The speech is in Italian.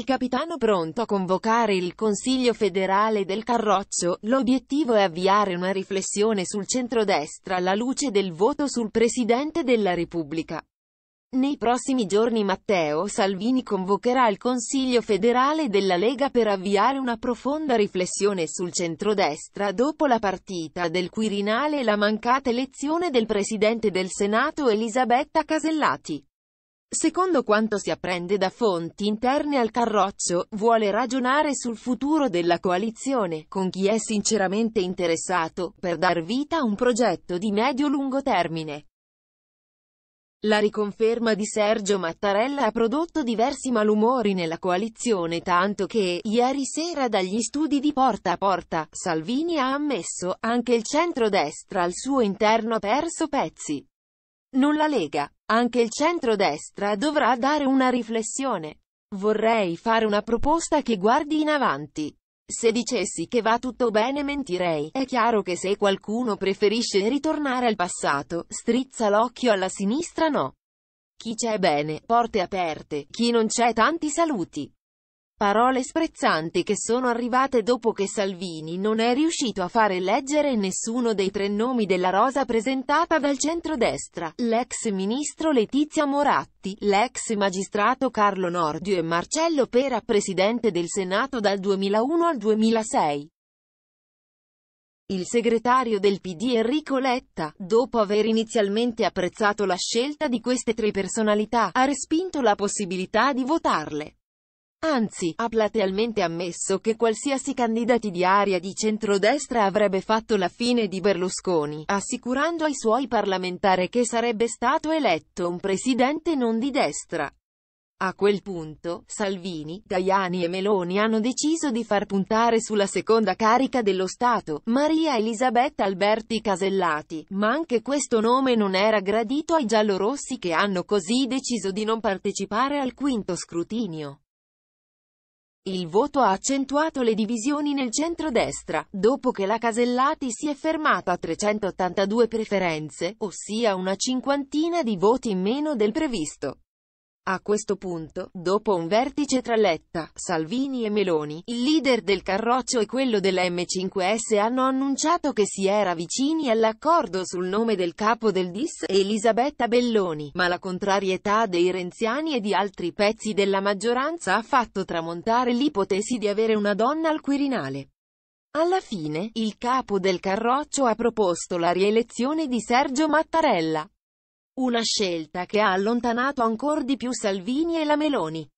Il capitano pronto a convocare il Consiglio federale del Carroccio, l'obiettivo è avviare una riflessione sul centrodestra alla luce del voto sul Presidente della Repubblica. Nei prossimi giorni Matteo Salvini convocherà il Consiglio federale della Lega per avviare una profonda riflessione sul centrodestra dopo la partita del Quirinale e la mancata elezione del Presidente del Senato Elisabetta Casellati. Secondo quanto si apprende da fonti interne al Carroccio, vuole ragionare sul futuro della coalizione, con chi è sinceramente interessato, per dar vita a un progetto di medio-lungo termine. La riconferma di Sergio Mattarella ha prodotto diversi malumori nella coalizione tanto che, ieri sera dagli studi di Porta a Porta, Salvini ha ammesso, anche il centro-destra al suo interno ha perso pezzi. Non la Lega. Anche il centro-destra dovrà dare una riflessione. Vorrei fare una proposta che guardi in avanti. Se dicessi che va tutto bene mentirei. È chiaro che se qualcuno preferisce ritornare al passato, strizza l'occhio alla sinistra no. Chi c'è bene, porte aperte, chi non c'è tanti saluti. Parole sprezzanti che sono arrivate dopo che Salvini non è riuscito a fare leggere nessuno dei tre nomi della rosa presentata dal centrodestra, l'ex ministro Letizia Moratti, l'ex magistrato Carlo Nordio e Marcello Pera presidente del Senato dal 2001 al 2006. Il segretario del PD Enrico Letta, dopo aver inizialmente apprezzato la scelta di queste tre personalità, ha respinto la possibilità di votarle. Anzi, ha platealmente ammesso che qualsiasi candidati di aria di centrodestra avrebbe fatto la fine di Berlusconi, assicurando ai suoi parlamentari che sarebbe stato eletto un presidente non di destra. A quel punto, Salvini, Tajani e Meloni hanno deciso di far puntare sulla seconda carica dello Stato, Maria Elisabetta Alberti Casellati, ma anche questo nome non era gradito ai giallorossi che hanno così deciso di non partecipare al quinto scrutinio. Il voto ha accentuato le divisioni nel centro-destra, dopo che la Casellati si è fermata a 382 preferenze, ossia una cinquantina di voti in meno del previsto. A questo punto, dopo un vertice tra Letta, Salvini e Meloni, il leader del Carroccio e quello della M5S hanno annunciato che si era vicini all'accordo sul nome del capo del DIS, Elisabetta Belloni, ma la contrarietà dei renziani e di altri pezzi della maggioranza ha fatto tramontare l'ipotesi di avere una donna al Quirinale. Alla fine, il capo del Carroccio ha proposto la rielezione di Sergio Mattarella. Una scelta che ha allontanato ancora di più Salvini e la Meloni.